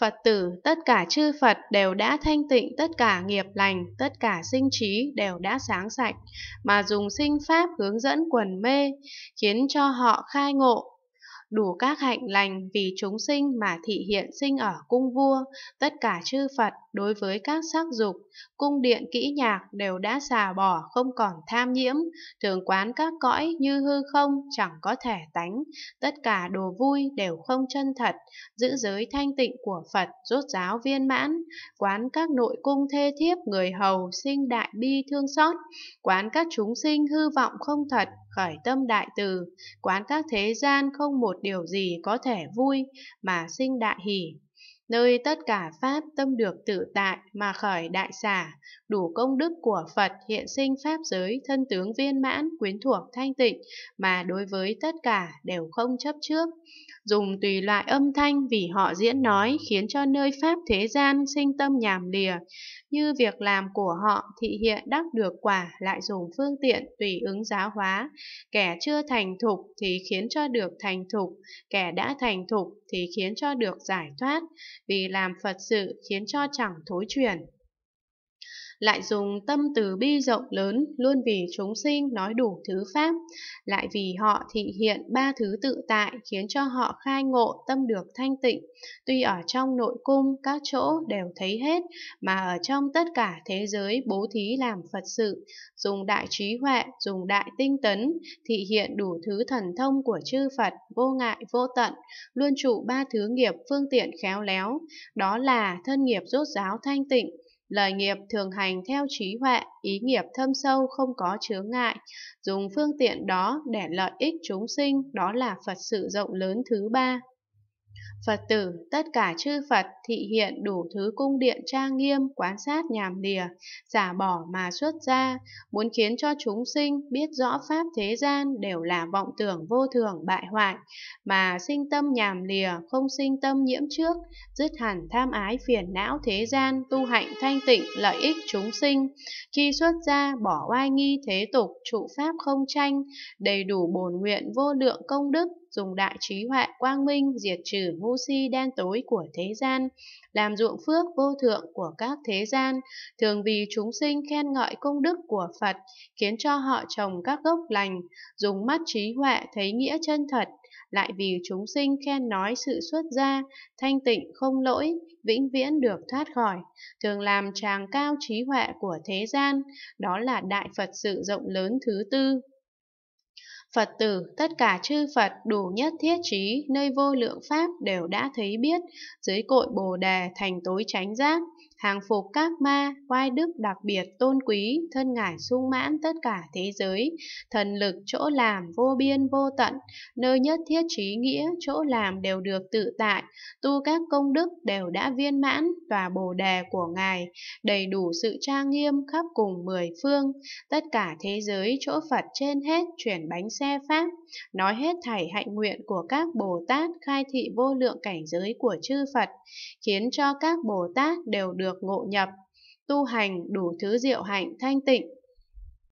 Phật tử, tất cả chư Phật đều đã thanh tịnh, tất cả nghiệp lành, tất cả sinh trí đều đã sáng sạch, mà dùng sinh pháp hướng dẫn quần mê, khiến cho họ khai ngộ, đủ các hạnh lành vì chúng sinh mà thị hiện sinh ở cung vua, tất cả chư Phật đối với các sắc dục, cung điện kỹ nhạc đều đã xà bỏ không còn tham nhiễm, thường quán các cõi như hư không chẳng có thể tánh, tất cả đồ vui đều không chân thật, giữ giới thanh tịnh của Phật rốt giáo viên mãn, quán các nội cung thê thiếp người hầu sinh đại bi thương xót, quán các chúng sinh hư vọng không thật khởi tâm đại từ, quán các thế gian không một điều gì có thể vui mà sinh đại hỷ nơi tất cả Pháp tâm được tự tại mà khởi đại xả, đủ công đức của Phật hiện sinh Pháp giới thân tướng viên mãn quyến thuộc thanh tịnh mà đối với tất cả đều không chấp trước. Dùng tùy loại âm thanh vì họ diễn nói khiến cho nơi Pháp thế gian sinh tâm nhàm lìa, như việc làm của họ thị hiện đắc được quả lại dùng phương tiện tùy ứng giáo hóa, kẻ chưa thành thục thì khiến cho được thành thục, kẻ đã thành thục thì khiến cho được giải thoát, vì làm Phật sự khiến cho chẳng thối chuyển lại dùng tâm từ bi rộng lớn luôn vì chúng sinh nói đủ thứ pháp, lại vì họ thị hiện ba thứ tự tại khiến cho họ khai ngộ tâm được thanh tịnh. Tuy ở trong nội cung các chỗ đều thấy hết, mà ở trong tất cả thế giới bố thí làm Phật sự, dùng đại trí huệ, dùng đại tinh tấn, thị hiện đủ thứ thần thông của chư Phật vô ngại vô tận, luôn trụ ba thứ nghiệp phương tiện khéo léo, đó là thân nghiệp rốt ráo thanh tịnh, Lời nghiệp thường hành theo trí huệ, ý nghiệp thâm sâu không có chướng ngại, dùng phương tiện đó để lợi ích chúng sinh, đó là Phật sự rộng lớn thứ ba. Phật tử, tất cả chư Phật thị hiện đủ thứ cung điện trang nghiêm, quán sát nhàm lìa, giả bỏ mà xuất ra, muốn khiến cho chúng sinh biết rõ pháp thế gian đều là vọng tưởng vô thường bại hoại, mà sinh tâm nhàm lìa, không sinh tâm nhiễm trước, dứt hẳn tham ái phiền não thế gian, tu hạnh thanh tịnh lợi ích chúng sinh. Khi xuất ra, bỏ oai nghi thế tục, trụ pháp không tranh, đầy đủ bổn nguyện vô lượng công đức, dùng đại trí huệ quang minh diệt trừ ngu si đen tối của thế gian, làm ruộng phước vô thượng của các thế gian, thường vì chúng sinh khen ngợi công đức của Phật, khiến cho họ trồng các gốc lành, dùng mắt trí huệ thấy nghĩa chân thật, lại vì chúng sinh khen nói sự xuất gia, thanh tịnh không lỗi, vĩnh viễn được thoát khỏi, thường làm tràng cao trí huệ của thế gian, đó là đại Phật sự rộng lớn thứ tư. Phật tử, tất cả chư Phật đủ nhất thiết trí, nơi vô lượng pháp đều đã thấy biết, dưới cội bồ đề thành tối tránh giác, hàng phục các ma, oai đức đặc biệt tôn quý, thân ngải sung mãn tất cả thế giới, thần lực chỗ làm vô biên vô tận, nơi nhất thiết trí nghĩa chỗ làm đều được tự tại, tu các công đức đều đã viên mãn, tòa bồ đề của Ngài, đầy đủ sự trang nghiêm khắp cùng mười phương, tất cả thế giới chỗ Phật trên hết chuyển bánh xe Pháp, nói hết thảy hạnh nguyện của các Bồ Tát khai thị vô lượng cảnh giới của chư Phật, khiến cho các Bồ Tát đều được được ngộ nhập, tu hành đủ thứ diệu hạnh thanh tịnh,